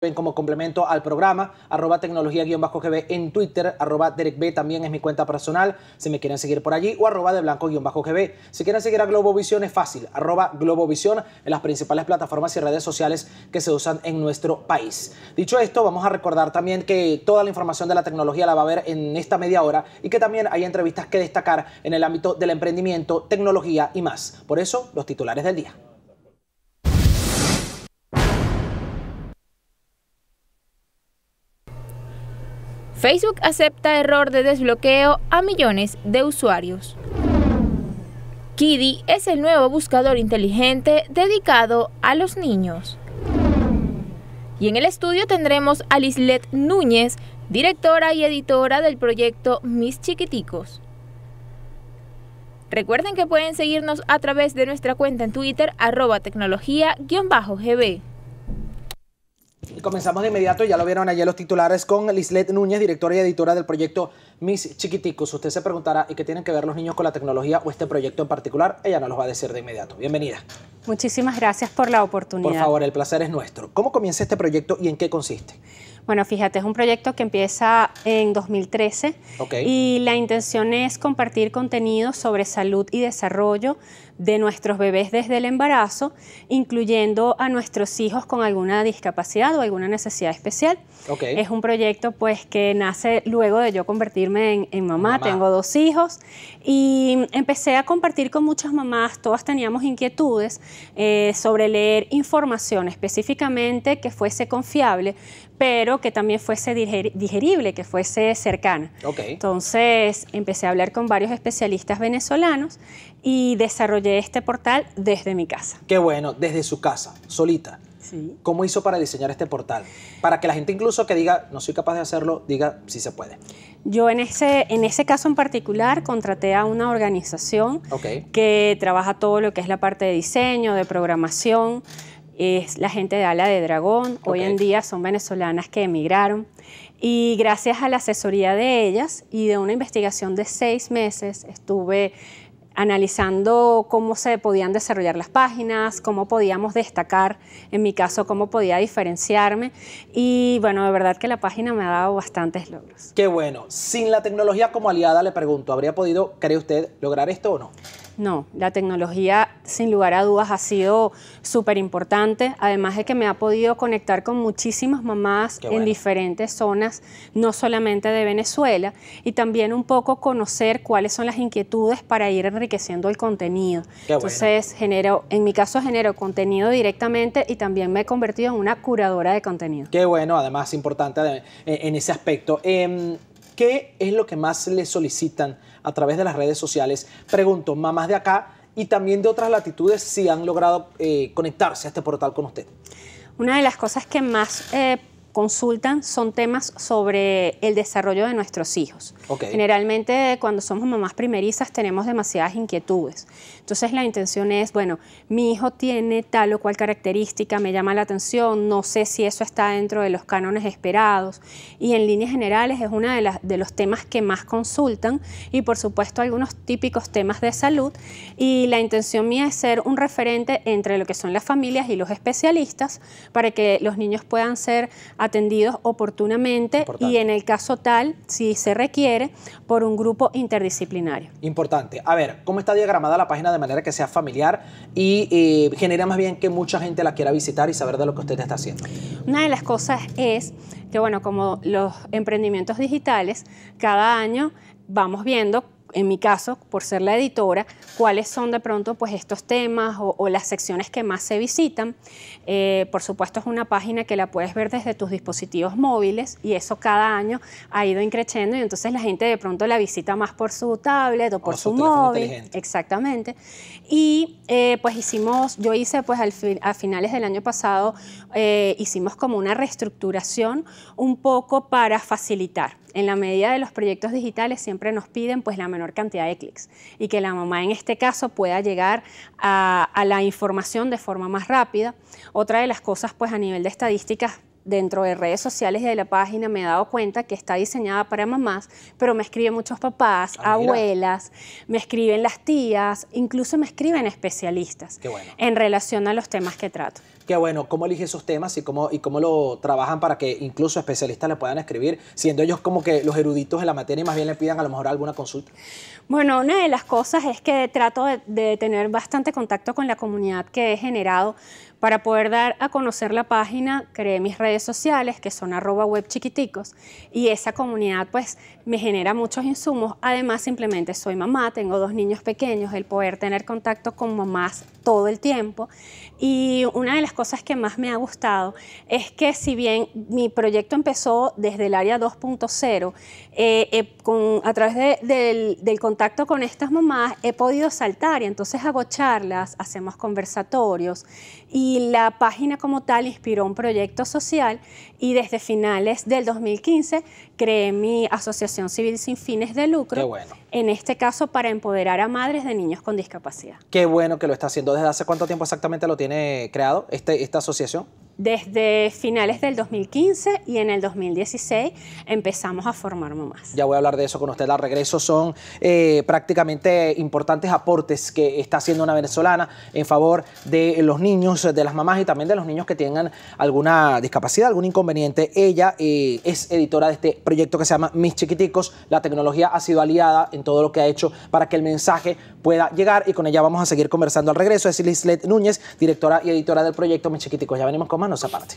ven como complemento al programa, arroba tecnología-gb en Twitter, arroba DerekB también es mi cuenta personal, si me quieren seguir por allí, o arroba de blanco-gb. Si quieren seguir a Globovisión es fácil, arroba Globovisión en las principales plataformas y redes sociales que se usan en nuestro país. Dicho esto, vamos a recordar también que toda la información de la tecnología la va a ver en esta media hora y que también hay entrevistas que destacar en el ámbito del emprendimiento, tecnología y más. Por eso, los titulares del día. Facebook acepta error de desbloqueo a millones de usuarios. Kiddy es el nuevo buscador inteligente dedicado a los niños. Y en el estudio tendremos a Lislet Núñez, directora y editora del proyecto Mis Chiquiticos. Recuerden que pueden seguirnos a través de nuestra cuenta en Twitter, arroba tecnología-gb. Y comenzamos de inmediato, ya lo vieron ayer los titulares con Lislet Núñez, directora y editora del proyecto Mis Chiquiticos. Usted se preguntará, ¿y qué tienen que ver los niños con la tecnología o este proyecto en particular? Ella nos los va a decir de inmediato. Bienvenida. Muchísimas gracias por la oportunidad. Por favor, el placer es nuestro. ¿Cómo comienza este proyecto y en qué consiste? Bueno, fíjate, es un proyecto que empieza en 2013 y la intención es compartir contenidos sobre salud y desarrollo de nuestros bebés desde el embarazo, incluyendo a nuestros hijos con alguna discapacidad o alguna necesidad especial. Es un proyecto pues que nace luego de yo convertirme en, mamá. tengo dos hijos y empecé a compartir con muchas mamás, todas teníamos inquietudes eh, sobre leer información específicamente que fuese confiable, pero que también fuese digerible, que fuese cercana. Entonces empecé a hablar con varios especialistas venezolanos y desarrollé este portal desde mi casa. Qué bueno, desde su casa, solita. Sí. ¿Cómo hizo para diseñar este portal? Para que la gente incluso que diga, no soy capaz de hacerlo, diga, sí se puede. Yo en ese, en ese caso en particular contraté a una organización que trabaja todo lo que es la parte de diseño, de programación. Es la gente de Ala de Dragón. Hoy en día son venezolanas que emigraron. Y gracias a la asesoría de ellas y de una investigación de seis meses, estuve analizando cómo se podían desarrollar las páginas, cómo podíamos destacar, en mi caso, cómo podía diferenciarme. Y bueno, de verdad que la página me ha dado bastantes logros. Qué bueno. Sin la tecnología como aliada, le pregunto, ¿habría podido, cree usted, lograr esto o no? No, la tecnología sin lugar a dudas ha sido súper importante, además de que me ha podido conectar con muchísimas mamás en diferentes zonas, no solamente de Venezuela, y también un poco conocer cuáles son las inquietudes para ir enriqueciendo el contenido. Entonces, en mi caso genero contenido directamente y también me he convertido en una curadora de contenido. Qué bueno, además importante e, en ese aspecto. Em, ¿Qué es lo que más le solicitan a través de las redes sociales? Pregunto, mamás de acá y también de otras latitudes, si han logrado eh, conectarse a este portal con usted. Una de las cosas que más eh, consultan son temas sobre el desarrollo de nuestros hijos. Generalmente cuando somos mamás primerizas tenemos demasiadas inquietudes. Entonces la intención es, bueno, mi hijo tiene tal o cual característica, me llama la atención, no sé si eso está dentro de los cánones esperados. Y en líneas generales es uno de, las, de los temas que más consultan y por supuesto algunos típicos temas de salud. Y la intención mía es ser un referente entre lo que son las familias y los especialistas para que los niños puedan ser atendidos atendidos oportunamente y en el caso tal, si se requiere, por un grupo interdisciplinario. Importante. A ver, ¿cómo está diagramada la página de manera que sea familiar y eh, genere más bien que mucha gente la quiera visitar y saber de lo que usted está haciendo? Una de las cosas es que, bueno, como los emprendimientos digitales, cada año vamos viendo en mi caso, por ser la editora, cuáles son de pronto pues, estos temas o, las secciones que más se visitan. Eh, por supuesto, es una página que la puedes ver desde tus dispositivos móviles y eso cada año ha ido increciendo y entonces la gente de pronto la visita más por su tablet o por su, móvil. Exactamente. Y eh, pues hicimos, yo hice pues a finales del año pasado, eh, hicimos como una reestructuración un poco para facilitar en la medida de los proyectos digitales siempre nos piden pues la menor cantidad de clics y que la mamá en este caso pueda llegar a, a la información de forma más rápida. Otra de las cosas pues a nivel de estadísticas dentro de redes sociales y de la página me he dado cuenta que está diseñada para mamás, pero me escriben muchos papás, ah, abuelas, me escriben las tías, incluso me escriben especialistas en relación a los temas que trato. Qué bueno, ¿cómo elige esos temas y cómo, y cómo lo trabajan para que incluso especialistas le puedan escribir, siendo ellos como que los eruditos en la materia y más bien le pidan a lo mejor alguna consulta? Bueno, una de las cosas es que trato de tener bastante contacto con la comunidad que he generado para poder dar a conocer la página, creé mis redes sociales, que son arroba web chiquiticos, y esa comunidad pues me genera muchos insumos. Además, simplemente soy mamá, tengo dos niños pequeños, el poder tener contacto con mamás todo el tiempo. Y una de las cosas que más me ha gustado es que si bien mi proyecto empezó desde el área 2.0, eh, eh, a través del, contacto con estas mamás he podido saltar y entonces hago charlas, hacemos conversatorios y y la página como tal inspiró un proyecto social y desde finales del 2015 creé mi asociación civil sin fines de lucro. Qué bueno. En este caso para empoderar a madres de niños con discapacidad. Qué bueno que lo está haciendo. ¿Desde hace cuánto tiempo exactamente lo tiene creado este, esta asociación? desde finales del 2015 y en el 2016 empezamos a formar mamás. Ya voy a hablar de eso con usted al regreso. Son eh, prácticamente importantes aportes que está haciendo una venezolana en favor de los niños, de las mamás y también de los niños que tengan alguna discapacidad, algún inconveniente. Ella eh, es editora de este proyecto que se llama Mis Chiquiticos. La tecnología ha sido aliada en todo lo que ha hecho para que el mensaje pueda llegar y con ella vamos a seguir conversando al regreso. Es Lislet Núñez, directora y editora del proyecto Mis Chiquiticos. Ya venimos con más nos aparte.